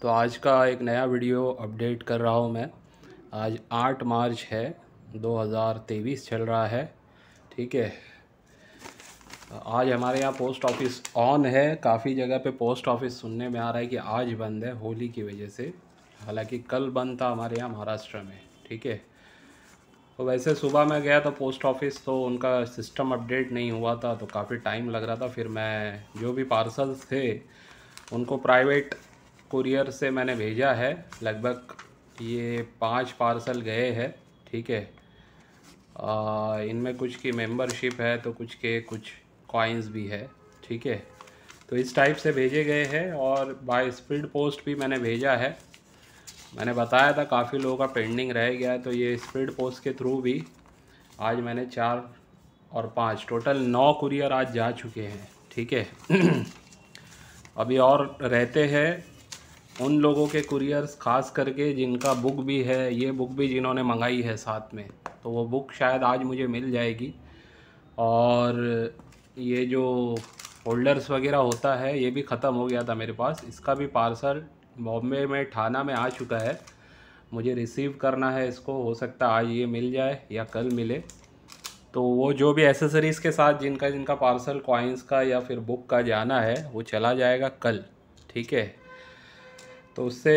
तो आज का एक नया वीडियो अपडेट कर रहा हूँ मैं आज आठ मार्च है दो हज़ार तेईस चल रहा है ठीक है आज हमारे यहाँ पोस्ट ऑफिस ऑन है काफ़ी जगह पे पोस्ट ऑफिस सुनने में आ रहा है कि आज बंद है होली की वजह से हालांकि कल बंद था हमारे यहाँ महाराष्ट्र में ठीक है तो वैसे सुबह मैं गया तो पोस्ट ऑफिस तो उनका सिस्टम अपडेट नहीं हुआ था तो काफ़ी टाइम लग रहा था फिर मैं जो भी पार्सल्स थे उनको प्राइवेट कुरियर से मैंने भेजा है लगभग ये पांच पार्सल गए हैं ठीक है इनमें कुछ की मेंबरशिप है तो कुछ के कुछ कॉइन्स भी है ठीक है तो इस टाइप से भेजे गए हैं और बाय स्पीड पोस्ट भी मैंने भेजा है मैंने बताया था काफ़ी लोगों का पेंडिंग रह गया है तो ये स्पीड पोस्ट के थ्रू भी आज मैंने चार और पाँच टोटल नौ कुरियर आज जा चुके हैं ठीक है अभी और रहते हैं उन लोगों के कुरियर्स खास करके जिनका बुक भी है ये बुक भी जिन्होंने मंगाई है साथ में तो वो बुक शायद आज मुझे मिल जाएगी और ये जो होल्डर्स वगैरह होता है ये भी ख़त्म हो गया था मेरे पास इसका भी पार्सल बॉम्बे में थाना में आ चुका है मुझे रिसीव करना है इसको हो सकता आज ये मिल जाए या कल मिले तो वो जो भी एसेसरीज़ के साथ जिनका जिनका पार्सल कॉइन्स का या फिर बुक का जाना है वो चला जाएगा कल ठीक है तो उससे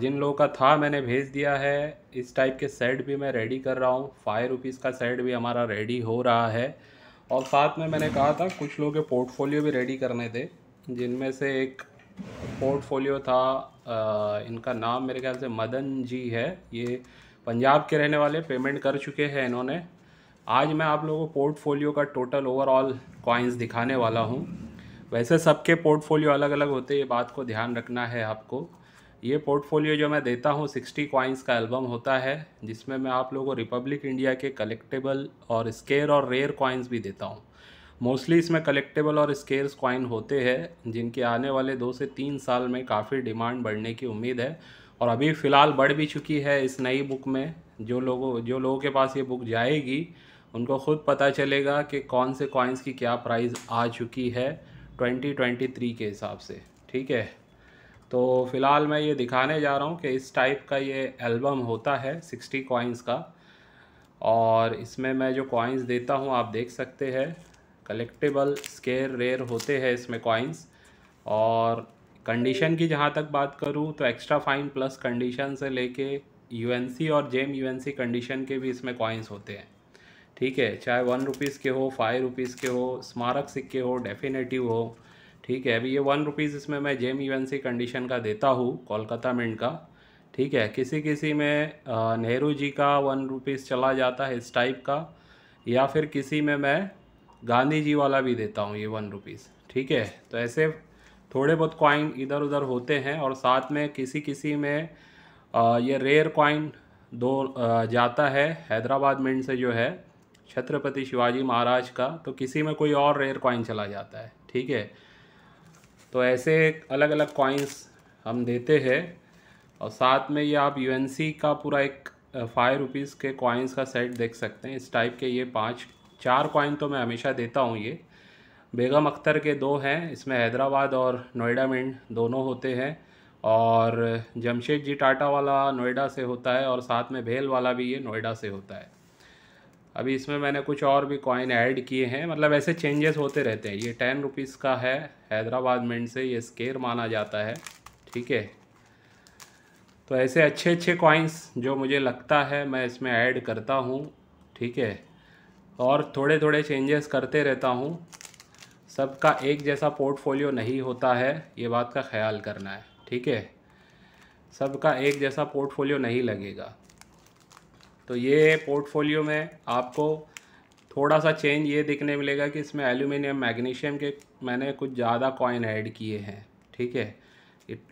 जिन लोगों का था मैंने भेज दिया है इस टाइप के सेट भी मैं रेडी कर रहा हूँ फाइव रुपीज़ का सेट भी हमारा रेडी हो रहा है और साथ में मैंने कहा था कुछ लोगों के पोर्टफोलियो भी रेडी करने थे जिनमें से एक पोर्टफोलियो था आ, इनका नाम मेरे ख्याल से मदन जी है ये पंजाब के रहने वाले पेमेंट कर चुके हैं इन्होंने आज मैं आप लोगों को पोर्टफोलियो का टोटल ओवरऑल कॉइन्स दिखाने वाला हूँ वैसे सबके पोर्टफोलियो अलग अलग होते हैं ये बात को ध्यान रखना है आपको ये पोर्टफोलियो जो मैं देता हूँ सिक्सटी क्वाइंस का एल्बम होता है जिसमें मैं आप लोगों को रिपब्लिक इंडिया के कलेक्टेबल और स्केयर और रेयर कॉइन्स भी देता हूँ मोस्टली इसमें कलेक्टेबल और स्केयर्स कॉइन होते हैं जिनके आने वाले दो से तीन साल में काफ़ी डिमांड बढ़ने की उम्मीद है और अभी फ़िलहाल बढ़ भी चुकी है इस नई बुक में जो लोगों जो लोगों के पास ये बुक जाएगी उनको खुद पता चलेगा कि कौन से कॉइन्स की क्या प्राइस आ चुकी है 2023 के हिसाब से ठीक है तो फ़िलहाल मैं ये दिखाने जा रहा हूँ कि इस टाइप का ये एल्बम होता है 60 कॉइन्स का और इसमें मैं जो कॉइन्स देता हूँ आप देख सकते हैं कलेक्टेबल स्केयर रेयर होते हैं इसमें कॉइन्स और कंडीशन की जहाँ तक बात करूँ तो एक्स्ट्रा फाइन प्लस कंडीशन से लेके यूएनसी और जेम यूएनसी कंडीशन के भी इसमें कॉइन्स होते हैं ठीक है चाहे वन रुपीज़ के हो फाइव रुपीज़ के हो स्मारक सिक्के हो डेफिनेटिव हो ठीक है अभी ये वन रुपीज़ इसमें मैं जेम इवेंसी कंडीशन का देता हूँ कोलकाता मिंट का ठीक है किसी किसी में नेहरू जी का वन रुपीज़ चला जाता है इस टाइप का या फिर किसी में मैं गांधी जी वाला भी देता हूँ ये वन रुपीज़ ठीक है तो ऐसे थोड़े बहुत कॉइन इधर उधर होते हैं और साथ में किसी किसी में ये रेयर कॉइन दो जाता है हैदराबाद मिंट से जो है छत्रपति शिवाजी महाराज का तो किसी में कोई और रेयर कॉइन चला जाता है ठीक है तो ऐसे अलग अलग कॉइन्स हम देते हैं और साथ में ये आप यू का पूरा एक फाइव रुपीज़ के कॉइन्स का सेट देख सकते हैं इस टाइप के ये पांच चार कॉइन तो मैं हमेशा देता हूँ ये बेगम अख्तर के दो हैं इसमें हैदराबाद और नोएडा मिंड दोनों होते हैं और जमशेद जी टाटा वाला नोएडा से होता है और साथ में भेल वाला भी ये नोएडा से होता है अभी इसमें मैंने कुछ और भी कॉइन ऐड किए हैं मतलब ऐसे चेंजेस होते रहते हैं ये टेन रुपीज़ का है हैदराबाद मिंट से ये स्केयर माना जाता है ठीक है तो ऐसे अच्छे अच्छे कॉइन्स जो मुझे लगता है मैं इसमें ऐड करता हूँ ठीक है और थोड़े थोड़े चेंजेस करते रहता हूँ सबका एक जैसा पोर्टफोलियो नहीं होता है ये बात का ख्याल करना है ठीक है सबका एक जैसा पोर्टफोलियो नहीं लगेगा तो ये पोर्टफोलियो में आपको थोड़ा सा चेंज ये देखने मिलेगा कि इसमें एल्यूमिनियम मैग्नीशियम के मैंने कुछ ज़्यादा कॉइन ऐड किए हैं ठीक है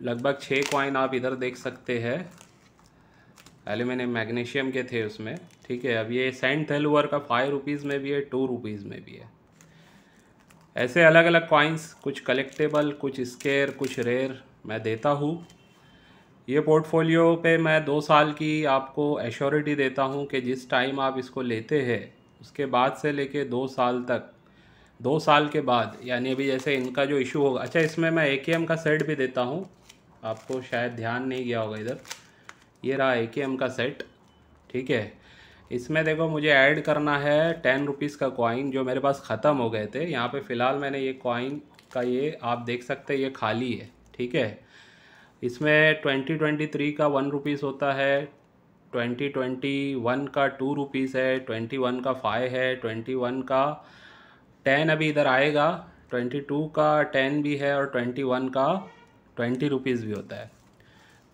लगभग छः कॉइन आप इधर देख सकते हैं एल्यूमिनियम मैग्नीशियम के थे उसमें ठीक है अब ये सेंट थेलुअर का फाइव रुपीज़ में भी है टू रुपीज़ में भी है ऐसे अलग अलग कॉइन्स कुछ कलेक्टेबल कुछ स्केयर कुछ रेयर मैं देता हूँ ये पोर्टफोलियो पे मैं दो साल की आपको एश्योरिटी देता हूँ कि जिस टाइम आप इसको लेते हैं उसके बाद से लेके दो साल तक दो साल के बाद यानी अभी जैसे इनका जो इशू होगा अच्छा इसमें मैं ए का सेट भी देता हूँ आपको शायद ध्यान नहीं गया होगा इधर ये रहा ए का सेट ठीक है इसमें देखो मुझे ऐड करना है टेन रुपीज़ का कॉइन जो मेरे पास ख़त्म हो गए थे यहाँ पे फ़िलहाल मैंने ये कॉइन का ये आप देख सकते हैं ये खाली है ठीक है इसमें ट्वेंटी ट्वेंटी थ्री का वन रुपीज़ होता है ट्वेंटी ट्वेंटी वन का टू रुपीज़ है ट्वेंटी वन का फाइव है ट्वेंटी वन का टेन अभी इधर आएगा ट्वेंटी टू का टेन भी है और ट्वेंटी वन का ट्वेंटी रुपीज़ भी होता है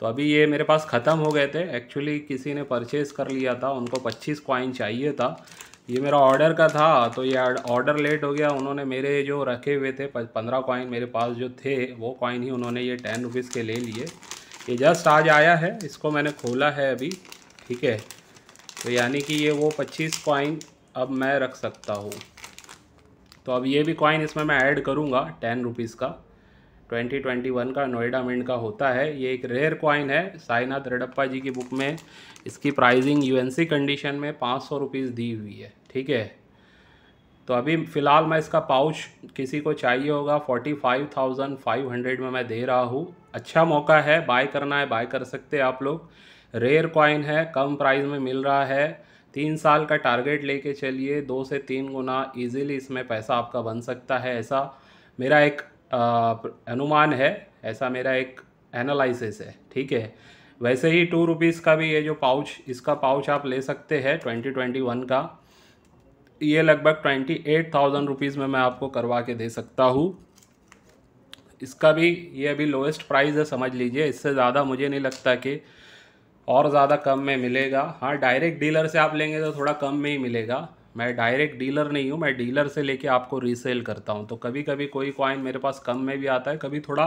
तो अभी ये मेरे पास ख़त्म हो गए थे एक्चुअली किसी ने परचेज़ कर लिया था उनको पच्चीस कॉइन चाहिए था ये मेरा ऑर्डर का था तो ये ऑर्डर लेट हो गया उन्होंने मेरे जो रखे हुए थे पंद्रह कॉइन मेरे पास जो थे वो कॉइन ही उन्होंने ये टेन रुपीज़ के ले लिए ये जस्ट आज आया है इसको मैंने खोला है अभी ठीक है तो यानी कि ये वो पच्चीस कॉइन अब मैं रख सकता हूँ तो अब ये भी कॉइन इसमें मैं ऐड करूँगा टेन रुपीज़ का 2021 का नोएडा मिंट का होता है ये एक रेयर कॉइन है साईनाथ रडप्पा जी की बुक में इसकी प्राइजिंग यू कंडीशन में पाँच सौ रुपीज़ दी हुई है ठीक है तो अभी फ़िलहाल मैं इसका पाउच किसी को चाहिए होगा forty five thousand five hundred में मैं दे रहा हूँ अच्छा मौका है बाय करना है बाय कर सकते हैं आप लोग रेयर कॉइन है कम प्राइस में मिल रहा है तीन साल का टारगेट लेके चलिए दो से तीन गुना इजीली इसमें पैसा आपका बन सकता है ऐसा मेरा एक अनुमान है ऐसा मेरा एक एनालिसिस है ठीक है वैसे ही टू रुपीज़ का भी ये जो पाउच इसका पाउच आप ले सकते हैं ट्वेंटी ट्वेंटी वन का ये लगभग ट्वेंटी एट थाउजेंड रुपीज़ में मैं आपको करवा के दे सकता हूँ इसका भी ये अभी लोएस्ट प्राइस है समझ लीजिए इससे ज़्यादा मुझे नहीं लगता कि और ज़्यादा कम में मिलेगा हाँ डायरेक्ट डीलर से आप लेंगे तो थोड़ा कम में ही मिलेगा मैं डायरेक्ट डीलर नहीं हूँ मैं डीलर से लेके आपको रीसेल करता हूँ तो कभी कभी कोई कॉइन मेरे पास कम में भी आता है कभी थोड़ा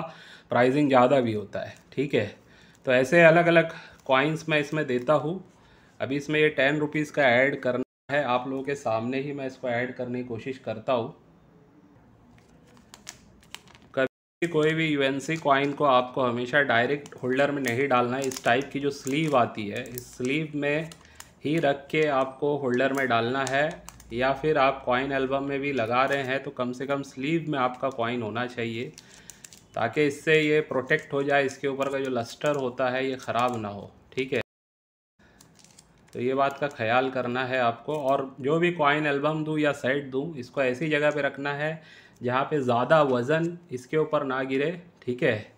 प्राइजिंग ज़्यादा भी होता है ठीक है तो ऐसे अलग अलग कॉइन्स मैं इसमें देता हूँ अभी इसमें ये टेन रुपीज़ का ऐड करना है आप लोगों के सामने ही मैं इसको ऐड करने की कोशिश करता हूँ कभी कोई भी यूएनसी कॉइन को आपको हमेशा डायरेक्ट होल्डर में नहीं डालना है इस टाइप की जो स्लीव आती है इस स्लीव में ही रख के आपको होल्डर में डालना है या फिर आप कॉइन एल्बम में भी लगा रहे हैं तो कम से कम स्लीव में आपका कॉइन होना चाहिए ताकि इससे ये प्रोटेक्ट हो जाए इसके ऊपर का जो लस्टर होता है ये ख़राब ना हो ठीक है तो ये बात का ख्याल करना है आपको और जो भी कॉइन एल्बम दूँ या सेट दूँ इसको ऐसी जगह पे रखना है जहाँ पे ज़्यादा वज़न इसके ऊपर ना गिरे ठीक है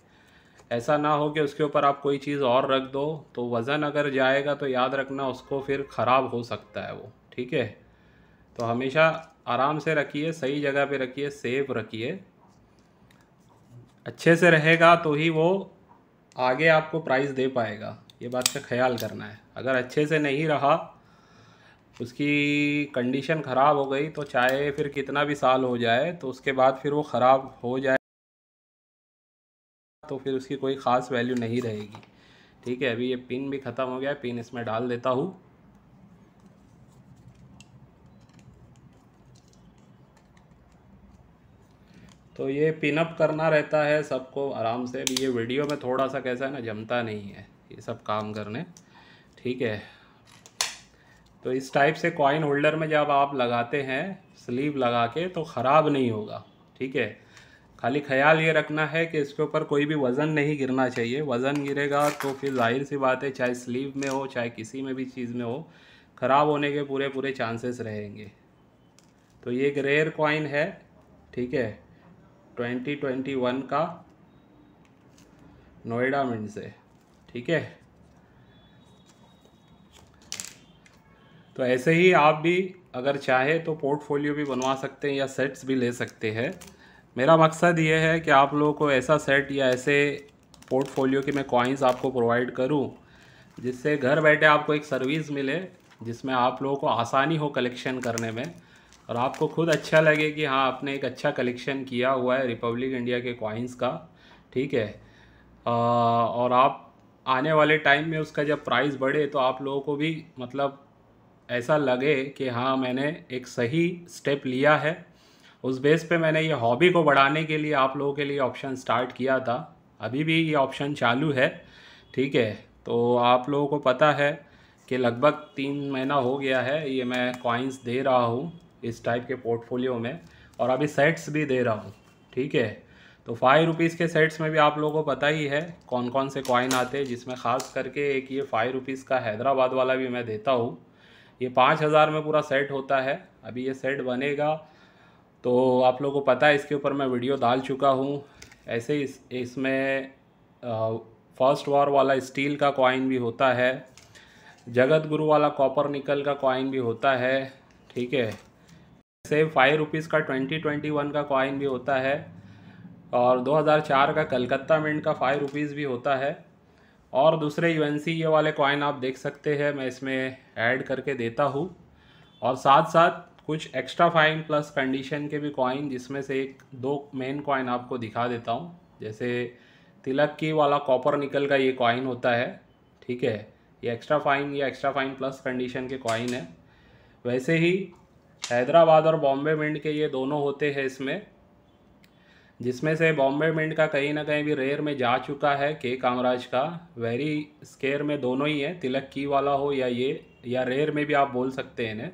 ऐसा ना हो कि उसके ऊपर आप कोई चीज़ और रख दो तो वज़न अगर जाएगा तो याद रखना उसको फिर ख़राब हो सकता है वो ठीक है तो हमेशा आराम से रखिए सही जगह पे रखिए सेफ रखिए अच्छे से रहेगा तो ही वो आगे आपको प्राइस दे पाएगा ये बात का ख्याल करना है अगर अच्छे से नहीं रहा उसकी कंडीशन ख़राब हो गई तो चाहे फिर कितना भी साल हो जाए तो उसके बाद फिर वो ख़राब हो जाए तो फिर उसकी कोई ख़ास वैल्यू नहीं रहेगी ठीक है अभी ये पिन भी ख़त्म हो गया है पिन इसमें डाल देता हूँ तो ये अप करना रहता है सबको आराम से अभी ये वीडियो में थोड़ा सा कैसा है ना जमता नहीं है ये सब काम करने ठीक है तो इस टाइप से कॉइन होल्डर में जब आप लगाते हैं स्लीव लगा के तो ख़राब नहीं होगा ठीक है खाली ख्याल ये रखना है कि इसके ऊपर कोई भी वज़न नहीं गिरना चाहिए वज़न गिरेगा तो फिर जाहिर सी बात है चाहे स्लीव में हो चाहे किसी में भी चीज़ में हो ख़राब होने के पूरे पूरे चांसेस रहेंगे तो ये एक रेयर कॉइन है ठीक है ट्वेंटी ट्वेंटी वन का नोएडा मिंट से ठीक है तो ऐसे ही आप भी अगर चाहे तो पोर्टफोलियो भी बनवा सकते हैं या सेट्स भी ले सकते हैं मेरा मकसद ये है कि आप लोगों को ऐसा सेट या ऐसे पोर्टफोलियो के मैं कॉइन्स आपको प्रोवाइड करूं जिससे घर बैठे आपको एक सर्विस मिले जिसमें आप लोगों को आसानी हो कलेक्शन करने में और आपको खुद अच्छा लगे कि हाँ आपने एक अच्छा कलेक्शन किया हुआ है रिपब्लिक इंडिया के कॉइन्स का ठीक है आ, और आप आने वाले टाइम में उसका जब प्राइस बढ़े तो आप लोगों को भी मतलब ऐसा लगे कि हाँ मैंने एक सही स्टेप लिया है उस बेस पे मैंने ये हॉबी को बढ़ाने के लिए आप लोगों के लिए ऑप्शन स्टार्ट किया था अभी भी ये ऑप्शन चालू है ठीक है तो आप लोगों को पता है कि लगभग तीन महीना हो गया है ये मैं कॉइन्स दे रहा हूँ इस टाइप के पोर्टफोलियो में और अभी सेट्स भी दे रहा हूँ ठीक है तो फाइव रुपीज़ के सेट्स में भी आप लोगों को पता ही है कौन कौन से कॉइन आते हैं जिसमें ख़ास करके एक ये फाइव रुपीज़ का हैदराबाद वाला भी मैं देता हूँ ये पाँच हज़ार में पूरा सेट होता है अभी ये सेट बनेगा तो आप लोगों को पता है इसके ऊपर मैं वीडियो डाल चुका हूँ ऐसे इस इसमें फर्स्ट वॉर वाला स्टील का कॉइन भी होता है जगत गुरु वाला कॉपर निकल का कॉइन भी होता है ठीक है ऐसे फाइव रुपीज़ का ट्वेंटी ट्वेंटी वन का कॉइन भी होता है और 2004 का कलकत्ता मिंट का फाइव रुपीज़ भी होता है और दूसरे यू ये वाले कॉइन आप देख सकते हैं मैं इसमें ऐड करके देता हूँ और साथ साथ कुछ एक्स्ट्रा फाइन प्लस कंडीशन के भी कॉइन जिसमें से एक दो मेन कॉइन आपको दिखा देता हूँ जैसे तिलक की वाला कॉपर निकल का ये कॉइन होता है ठीक है ये एक्स्ट्रा फाइन या एक्स्ट्रा फाइन प्लस कंडीशन के कॉइन है वैसे ही हैदराबाद और बॉम्बे मिंड के ये दोनों होते हैं इसमें जिसमें से बॉम्बे मिंड का कहीं ना कहीं भी रेयर में जा चुका है के कामराज का वेरी स्केयर में दोनों ही है तिलक की वाला हो या ये या रेयर में भी आप बोल सकते हैं ना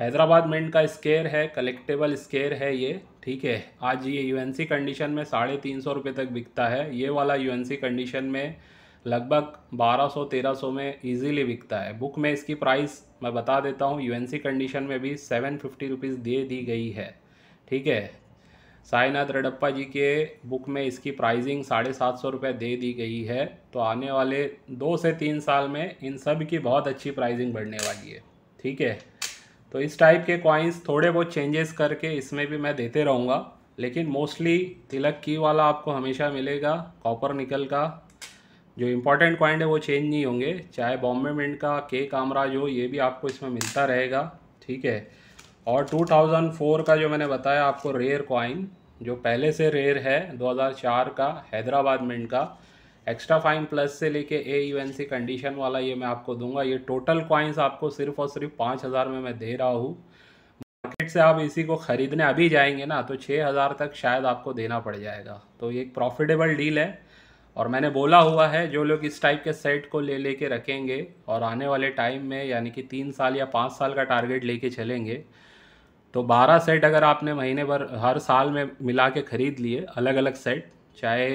हैदराबाद मिंट का स्केयर है कलेक्टेबल स्केयर है ये ठीक है आज ये यूएनसी कंडीशन में साढ़े तीन सौ रुपये तक बिकता है ये वाला यूएनसी कंडीशन में लगभग 1200-1300 में इजीली बिकता है बुक में इसकी प्राइस मैं बता देता हूँ यूएनसी कंडीशन में भी सेवन फिफ्टी रुपीज़ दे दी गई है ठीक है साईनाथ रडप्पा जी के बुक में इसकी प्राइजिंग साढ़े सात सौ रुपये दे दी गई है तो आने वाले दो से तीन साल में इन सब की बहुत अच्छी प्राइजिंग बढ़ने वाली है ठीक है तो इस टाइप के कॉइन्स थोड़े बहुत चेंजेस करके इसमें भी मैं देते रहूँगा लेकिन मोस्टली तिलक की वाला आपको हमेशा मिलेगा कॉपर निकल का जो इम्पोर्टेंट कॉइन है वो चेंज नहीं होंगे चाहे बॉम्बे मिंट का के कामराज हो ये भी आपको इसमें मिलता रहेगा ठीक है और 2004 का जो मैंने बताया आपको रेयर कॉइन जो पहले से रेयर है 2004 का हैदराबाद मिंट का एक्स्ट्रा फाइन प्लस से लेके A U N C condition वाला ये मैं आपको दूंगा ये टोटल कॉइन्स आपको सिर्फ और सिर्फ पाँच हज़ार में मैं दे रहा हूँ मार्केट से आप इसी को ख़रीदने अभी जाएंगे ना तो छः हज़ार तक शायद आपको देना पड़ जाएगा तो ये एक प्रॉफिटेबल डील है और मैंने बोला हुआ है जो लोग इस टाइप के सेट को ले लेके रखेंगे और आने वाले टाइम में यानी कि तीन साल या पाँच साल का टारगेट लेके चलेंगे तो बारह सेट अगर आपने महीने भर हर साल में मिला के ख़रीद लिए अलग अलग सेट चाहे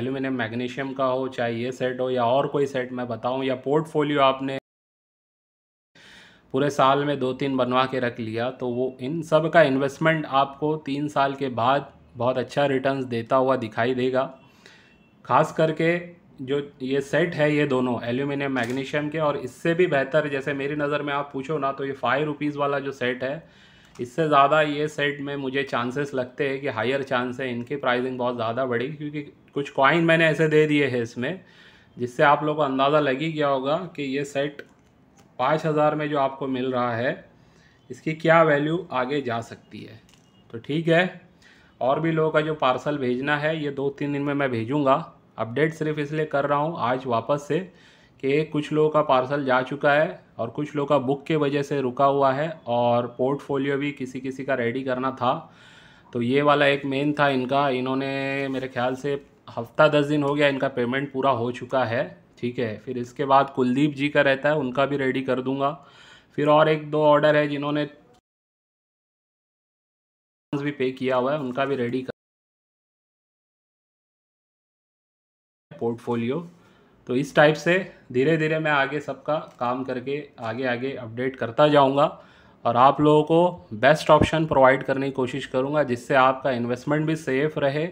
एल्यूमिनियम मैग्नीशियम का हो चाहे ये सेट हो या और कोई सेट मैं बताऊं या पोर्टफोलियो आपने पूरे साल में दो तीन बनवा के रख लिया तो वो इन सब का इन्वेस्टमेंट आपको तीन साल के बाद बहुत अच्छा रिटर्न्स देता हुआ दिखाई देगा खास करके जो ये सेट है ये दोनों एल्यूमिनियम मैग्नीशियम के और इससे भी बेहतर जैसे मेरी नज़र में आप पूछो ना तो ये फाइव रुपीज़ वाला जो सेट है इससे ज़्यादा ये सेट में मुझे चांसेस लगते हैं कि हायर चांस है इनकी प्राइसिंग बहुत ज़्यादा बढ़ेगी क्योंकि कुछ कॉइन मैंने ऐसे दे दिए हैं इसमें जिससे आप लोगों को अंदाज़ा लग ही गया होगा कि ये सेट पाँच हज़ार में जो आपको मिल रहा है इसकी क्या वैल्यू आगे जा सकती है तो ठीक है और भी लोगों का जो पार्सल भेजना है ये दो तीन दिन में मैं भेजूँगा अपडेट सिर्फ इसलिए कर रहा हूँ आज वापस से कि कुछ लोगों का पार्सल जा चुका है और कुछ लोगों का बुक के वजह से रुका हुआ है और पोर्टफोलियो भी किसी किसी का रेडी करना था तो ये वाला एक मेन था इनका इन्होंने मेरे ख्याल से हफ्ता दस दिन हो गया इनका पेमेंट पूरा हो चुका है ठीक है फिर इसके बाद कुलदीप जी का रहता है उनका भी रेडी कर दूंगा फिर और एक दो ऑर्डर है जिन्होंने भी पे किया हुआ है उनका भी रेडी कर पोर्टफोलियो तो इस टाइप से धीरे धीरे मैं आगे सबका काम करके आगे आगे अपडेट करता जाऊँगा और आप लोगों को बेस्ट ऑप्शन प्रोवाइड करने की कोशिश करूँगा जिससे आपका इन्वेस्टमेंट भी सेफ रहे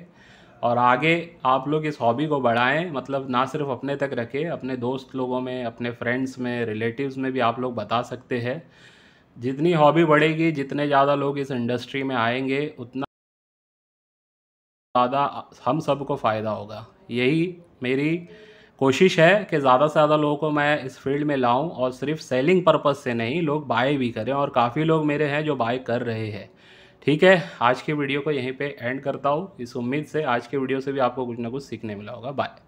और आगे आप लोग इस हॉबी को बढ़ाएं मतलब ना सिर्फ अपने तक रखें अपने दोस्त लोगों में अपने फ्रेंड्स में रिलेटिव्स में भी आप लोग बता सकते हैं जितनी हॉबी बढ़ेगी जितने ज़्यादा लोग इस इंडस्ट्री में आएंगे उतना ज़्यादा हम सबको फ़ायदा होगा यही मेरी कोशिश है कि ज़्यादा से ज़्यादा लोगों को मैं इस फील्ड में लाऊं और सिर्फ सेलिंग पर्पज़ से नहीं लोग बाय भी करें और काफ़ी लोग मेरे हैं जो बाय कर रहे हैं ठीक है आज की वीडियो को यहीं पे एंड करता हूँ इस उम्मीद से आज के वीडियो से भी आपको कुछ ना कुछ सीखने मिला होगा बाय